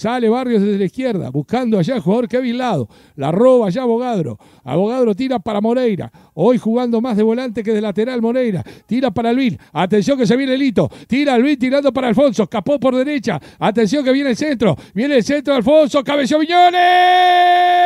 Sale Barrios desde la izquierda, buscando allá el jugador que ha La roba allá Abogadro. Abogadro tira para Moreira. Hoy jugando más de volante que de lateral Moreira. Tira para Alvin. Atención que se viene el hito. Tira Alvin tirando para Alfonso. Escapó por derecha. Atención que viene el centro. Viene el centro Alfonso. Cabeció Viñones.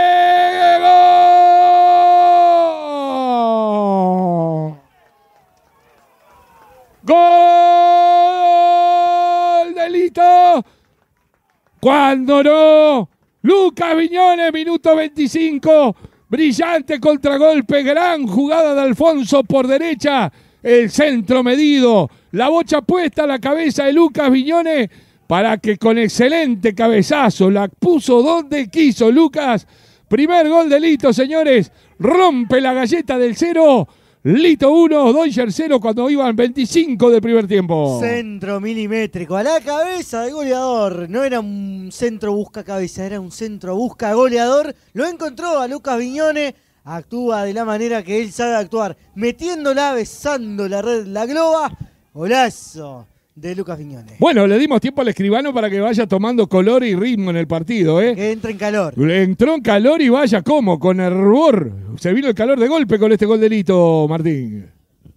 Cuando no, Lucas Viñones, minuto 25. Brillante contragolpe, gran jugada de Alfonso por derecha. El centro medido, la bocha puesta a la cabeza de Lucas Viñones para que con excelente cabezazo la puso donde quiso Lucas. Primer gol delito, señores. Rompe la galleta del cero. Lito 1, Doyer 0 cuando iban 25 de primer tiempo. Centro milimétrico a la cabeza del goleador. No era un centro busca cabeza, era un centro busca goleador. Lo encontró a Lucas Viñone. Actúa de la manera que él sabe actuar, metiéndola, besando la red, la globa. Golazo de Lucas Viñones. Bueno, le dimos tiempo al escribano para que vaya tomando color y ritmo en el partido, ¿eh? Que entre en calor. Entró en calor y vaya, ¿cómo? Con rubor. Se vino el calor de golpe con este gol delito, Martín.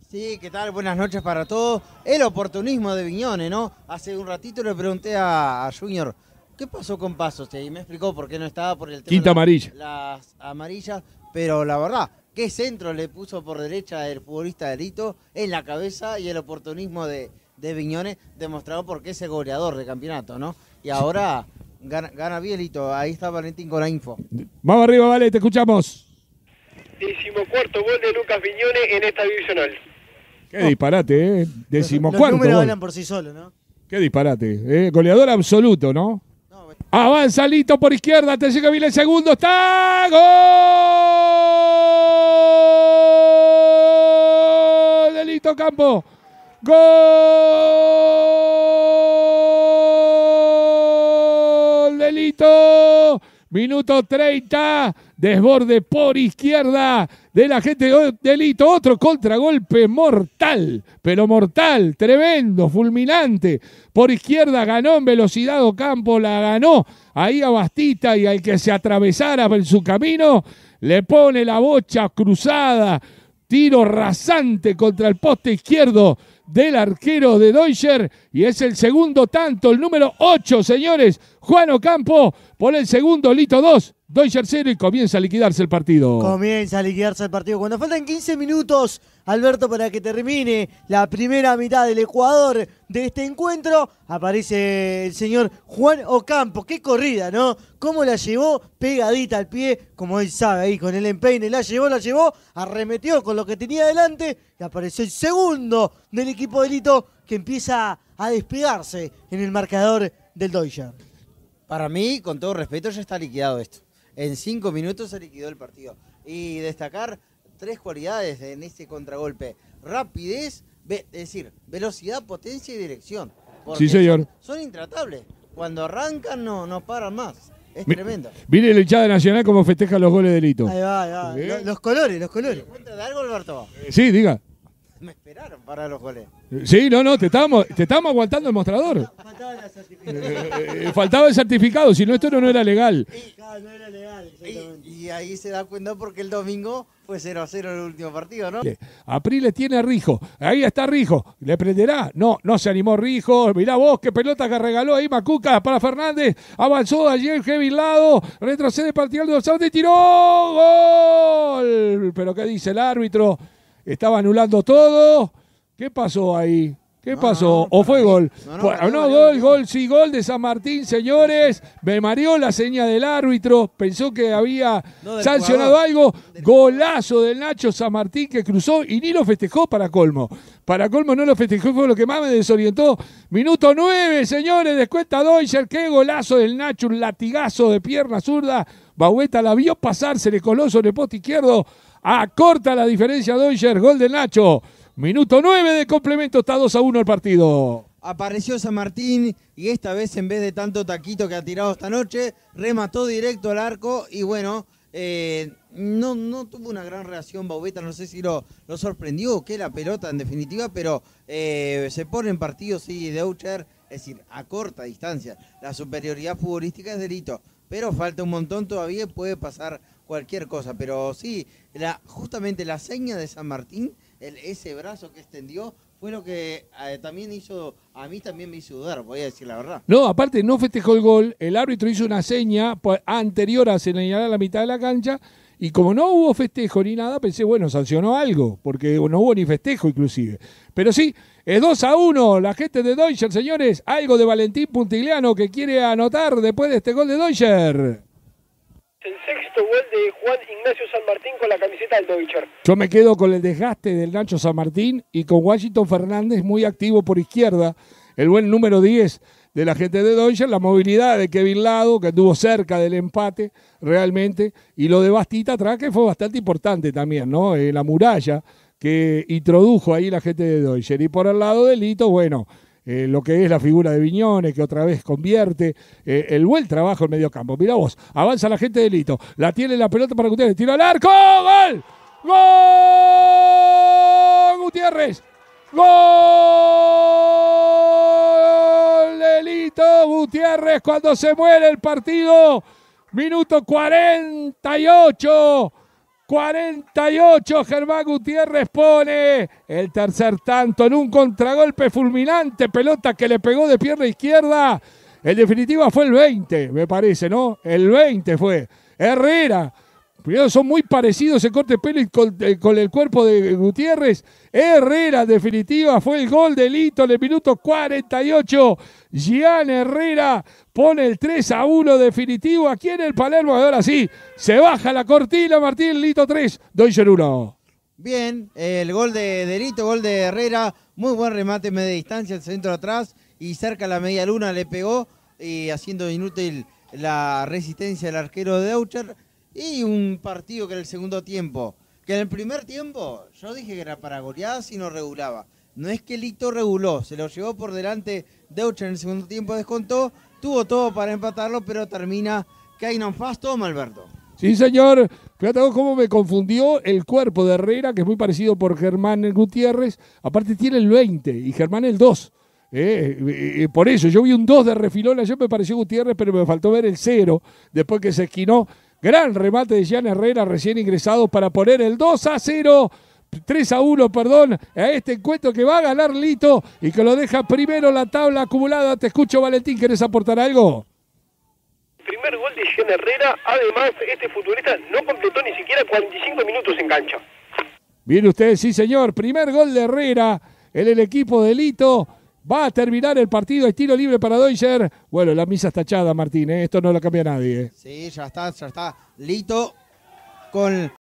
Sí, ¿qué tal? Buenas noches para todos. El oportunismo de Viñones, ¿no? Hace un ratito le pregunté a, Junior, ¿qué pasó con Pasos? Y me explicó por qué no estaba por el tema. Quinta amarilla. Las amarillas, pero la verdad, qué centro le puso por derecha el futbolista delito en la cabeza y el oportunismo de de Viñones, demostrado porque es goleador de campeonato, ¿no? Y ahora gana, Bielito, ahí está Valentín con la info. Vamos arriba, Vale, te escuchamos. cuarto gol de Lucas Viñones en esta divisional. Qué disparate, ¿eh? Decimocuarto. Los números hablan por sí solos, ¿no? Qué disparate, ¿eh? Goleador absoluto, ¿no? Avanza Lito por izquierda, te llega bien el segundo, está gol de Campo. Gol delito. Minuto 30. Desborde por izquierda de la gente delito. Otro contragolpe mortal, pero mortal, tremendo, fulminante. Por izquierda ganó en velocidad Ocampo, la ganó ahí a Bastita y al que se atravesara en su camino, le pone la bocha cruzada. Tiro rasante contra el poste izquierdo del arquero de Deutscher. Y es el segundo tanto, el número 8, señores. Juan Ocampo por el segundo, Lito 2. Deutscher 0 y comienza a liquidarse el partido. Comienza a liquidarse el partido. Cuando faltan 15 minutos Alberto, para que termine la primera mitad del Ecuador de este encuentro, aparece el señor Juan Ocampo. Qué corrida, ¿no? Cómo la llevó pegadita al pie, como él sabe ahí, con el empeine. La llevó, la llevó, arremetió con lo que tenía delante y apareció el segundo del equipo delito que empieza a despegarse en el marcador del Deutscher. Para mí, con todo respeto, ya está liquidado esto. En cinco minutos se liquidó el partido. Y destacar tres cualidades en este contragolpe. Rapidez, es decir, velocidad, potencia y dirección. Sí, señor. Son, intratables. Cuando arrancan no, no paran más. Es tremendo. Mire el hinchada nacional como festeja los goles de Lito. Los, colores, los colores. ¿Cuenta de algo, Alberto? Sí, diga. Me esperaron para los goles. Sí, no, no, te estamos te aguantando el mostrador. Faltaba el certificado. Eh, eh, eh, faltaba el certificado, si no, esto no, era legal. Y, no era legal, Y, ahí se da cuenta porque el domingo fue 0 a 0 el último partido, ¿no? le tiene a Rijo, ahí está Rijo, ¿le prenderá? No, no se animó Rijo, mirá vos qué pelota que regaló ahí Macuca para Fernández, avanzó ayer heavy Lado, retrocede partido de y tiró gol. Pero ¿qué dice el árbitro? estaba anulando todo. ¿Qué pasó ahí? ¿Qué pasó? ¿O fue gol? No, no, gol, gol, sí, gol de San Martín, señores. Me mareó la seña del árbitro. Pensó que había sancionado algo. Golazo del Nacho San Martín que cruzó y ni lo festejó para colmo. Para colmo no lo festejó, fue lo que más me desorientó. Minuto nueve, señores, descuenta Deutscher. Qué golazo del Nacho, un latigazo de pierna zurda. Baueta la vio pasar, se le coló sobre el poste izquierdo. Acorta la diferencia Dodger, gol de Nacho. Minuto 9 de complemento, está 2 a 1 el partido. Apareció San Martín y esta vez en vez de tanto taquito que ha tirado esta noche, remató directo al arco y bueno, eh, no, no tuvo una gran reacción Baubeta, no sé si lo, lo sorprendió o qué la pelota en definitiva, pero eh, se pone en partido, sí, Deutscher, es decir, a corta distancia. La superioridad futbolística es delito pero falta un montón todavía, puede pasar cualquier cosa, pero sí, la, justamente la seña de San Martín, el, ese brazo que extendió, fue lo que eh, también hizo, a mí también me hizo dudar, voy a decir la verdad. No, aparte no festejó el gol, el árbitro hizo una seña anterior a señalar la mitad de la cancha y como no hubo festejo ni nada, pensé, bueno, sancionó algo, porque no hubo ni festejo inclusive. Pero sí, es 2 a 1, la gente de Deutscher, señores, algo de Valentín Puntigliano que quiere anotar después de este gol de Deutscher. El sexto gol de Juan Ignacio San Martín con la camiseta del Deutscher. Yo me quedo con el desgaste del Nacho San Martín y con Washington Fernández muy activo por izquierda, el buen número 10 de la gente de Deutscher, la movilidad de Kevin Lado, que estuvo cerca del empate realmente, y lo de Bastita atrás, que fue bastante importante también, ¿no? Eh, la muralla que introdujo ahí la gente de Deutscher. Y por el lado de Lito, bueno, eh, lo que es la figura de Viñones, que otra vez convierte eh, el buen trabajo en medio campo. Mirá vos, avanza la gente de Lito, la tiene la pelota para Gutiérrez, Tira al arco, gol, gol, Gutiérrez, gol. Gutiérrez cuando se muere el partido. Minuto 48. 48 Germán Gutiérrez pone el tercer tanto en un contragolpe fulminante, pelota que le pegó de pierna izquierda. En definitiva fue el 20, me parece, ¿no? El 20 fue. Herrera Primero son muy parecidos el corte Pérez con, eh, con, el cuerpo de Gutiérrez. Herrera, definitiva, fue el gol de Lito en el minuto 48. Gian Herrera pone el 3 a 1 definitivo aquí en el Palermo. Ahora sí, se baja la cortina, Martín Lito 3, Deutscher 1. Bien, el gol de, Lito, gol de Herrera. Muy buen remate media distancia, el centro atrás y cerca la media luna le pegó, eh, haciendo inútil la resistencia del arquero de Aucher y un partido que era el segundo tiempo, que en el primer tiempo yo dije que era para goleadas y no regulaba. No es que Lito reguló, se lo llevó por delante Deutsch en el segundo tiempo, descontó, tuvo todo para empatarlo, pero termina Kainan Fast, toma Alberto. Sí, señor. Fíjate cómo me confundió el cuerpo de Herrera, que es muy parecido por Germán Gutiérrez. Aparte tiene el 20 y Germán el 2. Eh, eh, eh, por eso, yo vi un 2 de refilón, yo me pareció Gutiérrez, pero me faltó ver el 0 después que se esquinó Gran remate de Gian Herrera, recién ingresado para poner el 2 a 0. 3 a 1, perdón, a este encuentro que va a ganar Lito y que lo deja primero la tabla acumulada. Te escucho, Valentín, ¿querés aportar algo? Primer gol de Gian Herrera, además este futbolista no completó ni siquiera 45 minutos en cancha. Bien ustedes, sí señor, primer gol de Herrera en el equipo de Lito Va a terminar el partido, estilo tiro libre para Deutscher. Bueno, la misa está echada, Martín, ¿eh? esto no lo cambia nadie. ¿eh? Sí, ya está, ya está. Lito con